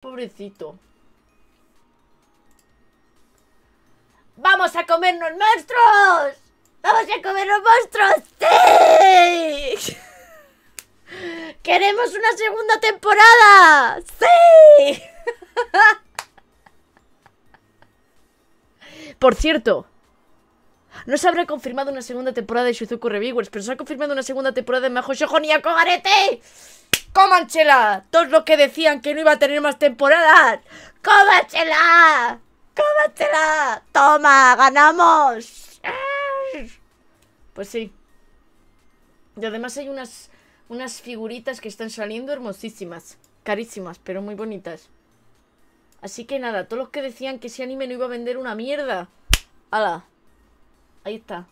Pobrecito. ¡Vamos a comernos monstruos! ¡Vamos a comernos monstruos! ¡Sí! ¡Queremos una segunda temporada! ¡Sí! Por cierto, no se habrá confirmado una segunda temporada de Shizuku Reviewers, pero se ha confirmado una segunda temporada de Majo y ni ¡Cómanchela! Todos los que decían que no iba a tener más temporadas. ¡Cómansela! ¡Cómansela! ¡Toma! ¡Ganamos! Pues sí. Y además hay unas, unas figuritas que están saliendo hermosísimas. Carísimas, pero muy bonitas. Así que nada, todos los que decían que ese anime no iba a vender una mierda. ¡Hala! Ahí está.